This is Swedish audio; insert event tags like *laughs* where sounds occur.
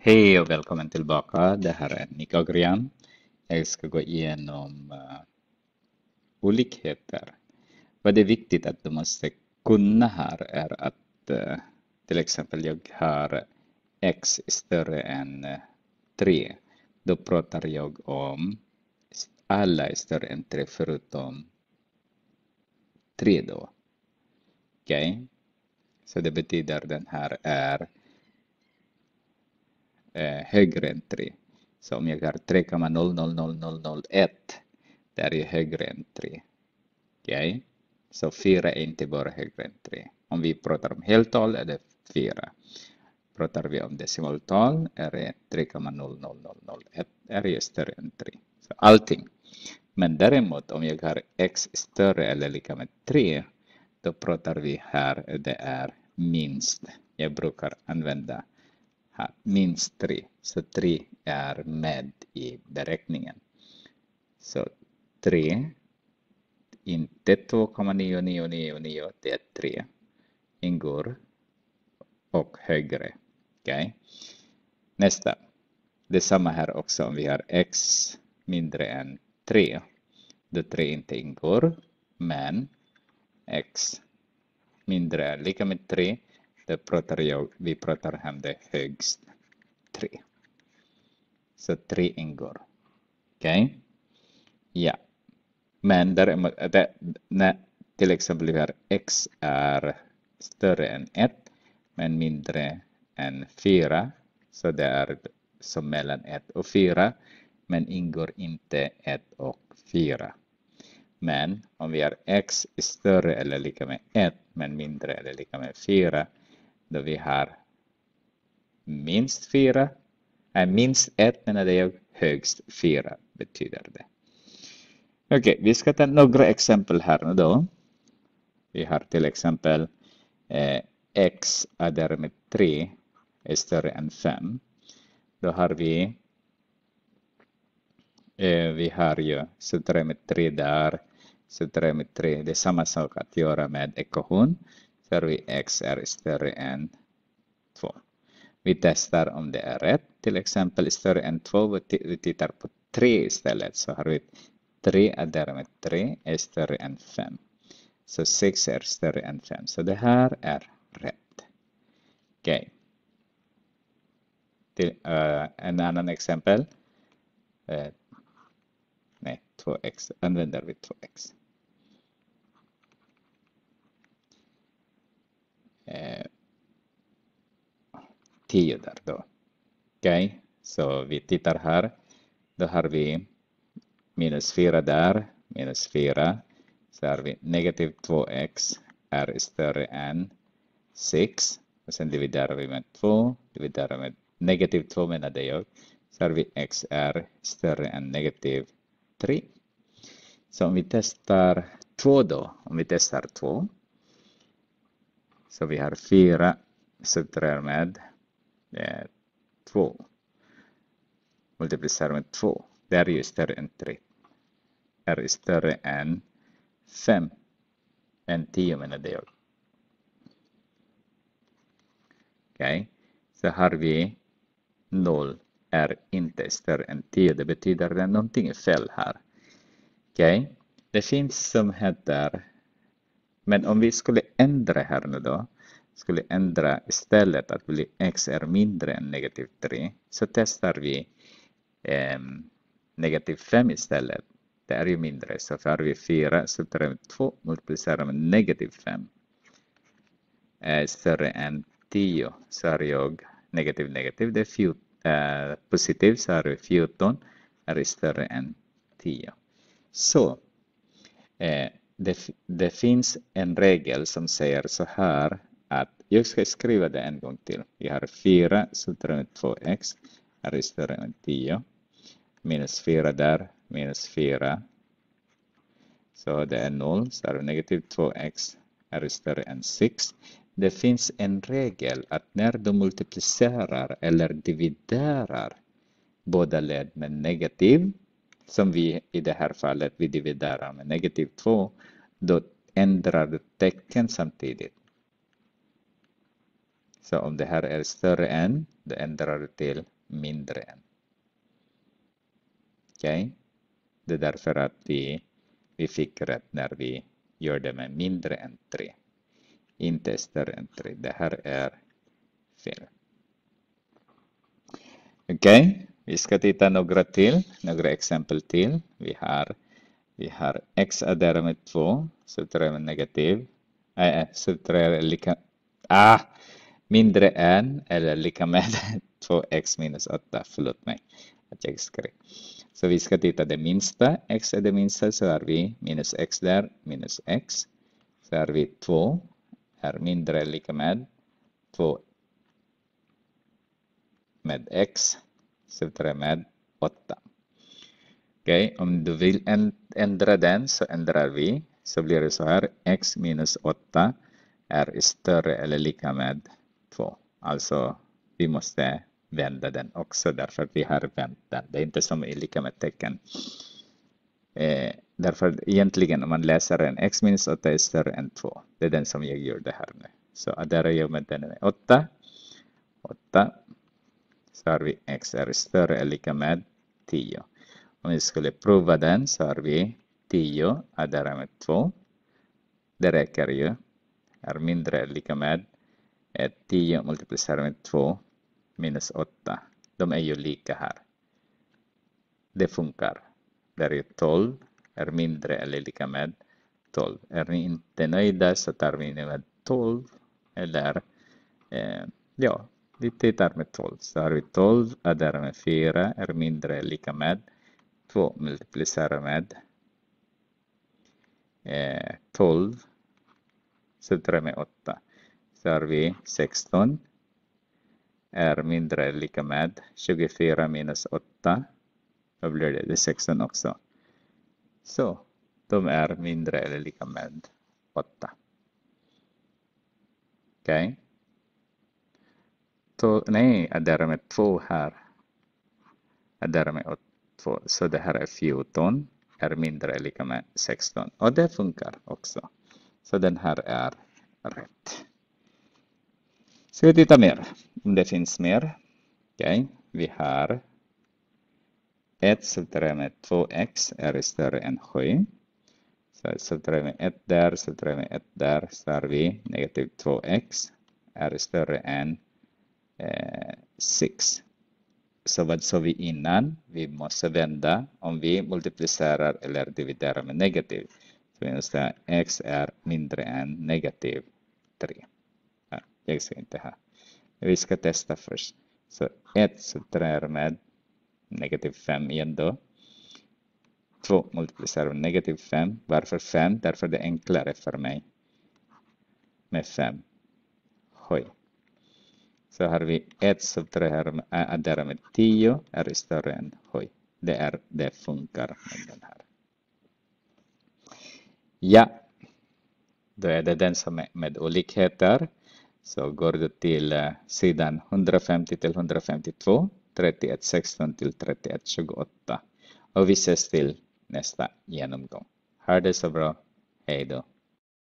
Hej och välkommen tillbaka. Det här är Nick Agrian. Jag ska gå igenom uh, olikheter. Vad det är viktigt att du måste kunna här är att uh, till exempel jag har x större än 3. Eh, då pratar jag om alla är större än 3 förutom 3 då. Okej? Okay? Så det betyder den här är eh, högre än 3. Så om jag har 3,000001 det är högre än 3. Okej? Okay? Så 4 är inte bara högre än 3. Om vi pratar om heltal är det 4. Pratar vi om decimaltal är det 3,00001 är ju större än 3. Så allting. Men däremot om jag har x större eller lika med 3 då pratar vi här det är minst. Jag brukar använda här, minst tre. Så tre är med i beräkningen. Så tre, inte 2,9999, det är tre, ingår och högre. Okay. Nästa. Det är samma här också om vi har x mindre än 3. Då 3 inte ingår, men x mindre än lika med 3 där pratar jag, vi pratar om det högst tre. Så tre ingår. Okej? Okay? Ja. Men däremot, det, när till exempel här x är större än 1 men mindre än 4. Så det är som mellan 1 och 4 men ingår inte 1 och 4. Men om vi har x större eller lika med 1 men mindre eller lika med 4 då vi har minst fyra, äh, minst ett menade jag, högst fyra betyder det. Okej, okay, vi ska ta några exempel här nu då. Vi har till exempel eh, x är därmed 3 är större än 5. Då har vi, eh, vi har ju så 3 3 där, så 3 3, det är samma sak att göra med ekvation. Ferry X är större än 2. Vi testar om det är rätt. Till exempel större än 2. Vi tittar på 3 istället. Så har vi 3 är därmed 3 är större än 5. Så 6 är större än 5. Så det här är rätt. Okej. Okay. Uh, eh, en annan exempel. Uh, nej, 2x. Använder vi 2x. 10 eh, där då. Okej, okay? så vi tittar här. Då har vi minus 4 där, minus 4. Så har vi negativ 2x är större än 6. Och sen dividerar vi med 2, dividerar med negativ 2 menade jag. Så har vi x är större än negativ 3. Så om vi testar 2 då, om vi testar 2. Så vi har fyra subtraherar med eh, två. Multiplicerar med två. Det är ju större än tre. Det är större än fem. Än tio menade jag. Okej, okay. så har vi noll är inte större än 10. Det betyder att någonting är fel här. Okej, okay. det finns som heter men om vi skulle ändra här nu då, skulle ändra istället att bli x är mindre än negativ 3, så testar vi eh, negativ 5 istället. Det är ju mindre, så för vi 4, så tar vi 2 multiplicerar med negativ 5 är eh, större än 10, så har jag negativ negativ, det är 14, eh, positiv, så har vi 14 är större än 10. Så eh, det, det finns en regel som säger så här att jag ska skriva det en gång till. Vi har 4 suttar runt 2x är större än 10. Minus 4 där, minus 4. Så det är 0, så är det negativ 2x är större än 6. Det finns en regel att när du multiplicerar eller dividerar båda led med negativ som vi i det här fallet vi dividerar med negativ 2, då ändrar du tecken samtidigt. Så om det här är större än, då ändrar du till mindre än. Okay? Det är därför att vi, vi fick rätt när vi gör det med mindre än 3. Inte större än 3. Det här är fel. Okej? Okay? Vi ska titta några till, några exempel till. Vi har, vi har x adderar med 2, subtraherar med negativ, äh, eh, subtraherar lika, ah, mindre än eller lika med 2x *laughs* minus 8, förlåt mig att jag skrev. Så vi ska titta det minsta, x är det minsta så har vi minus x där, minus x. Så har vi 2, är mindre eller lika med 2 med x subtra med 8. Okej, okay, om du vill ändra den så ändrar vi. Så blir det så här, x minus 8 är större eller lika med 2. Alltså, vi måste vända den också därför att vi har vänt den. Det är inte som i lika med tecken. Eh, därför egentligen om man läser en x minus 8 är större än 2. Det är den som jag gjorde här nu. Så adderar jag med den med 8. 8 så har vi x är större eller lika med 10. Om vi skulle prova den så har vi 10 adderat med 2. Det räcker ju. Är mindre eller lika med 10 multiplicerat med 2 minus 8. De är ju lika här. Det funkar. Där är ju 12 är mindre eller lika med 12. Är ni inte nöjda så tar vi med 12 eller eh, ja, Dittar med 12. Så har vi 12, addar med 4 är mindre eller lika med 2 multiplicerar med eh, 12. Subtrar med 8. Så har vi 16 är mindre eller lika med 24 minus 8. Då blir det, det 16 också. Så de är mindre eller lika med 8. Okej. Okay nej, addera med två här. Addera med så det här är 14 är mindre är lika med 16 och det funkar också. Så den här är rätt. Ska vi titta mer om det finns mer? okay. vi har 1 subtraherat med 2x är större än 7. Så subtraherar vi 1 där, subtraherar med 1 där, så har vi negativ 2x är större än 6. Eh, Så vad sa vi innan? Vi måste vända om vi multiplicerar eller dividerar med negativ. Så vi måste x är mindre än negativ 3. Ja, jag ska inte ha. Vi ska testa först. Så 1 subtraherar med negativ 5 igen då. 2 multiplicerar med negativ 5. Varför 5? Därför det är enklare för mig med 5. Oj. Så har vi 1 subtraherar med, äh, därmed 10 är större än oj. Det, är, det funkar med den här. Ja, då är det den som är med olikheter. Så går du till eh, sidan 150 till 152, 31, 16 till 31, 28. Och vi ses till nästa genomgång. Ha det så bra. Hej då.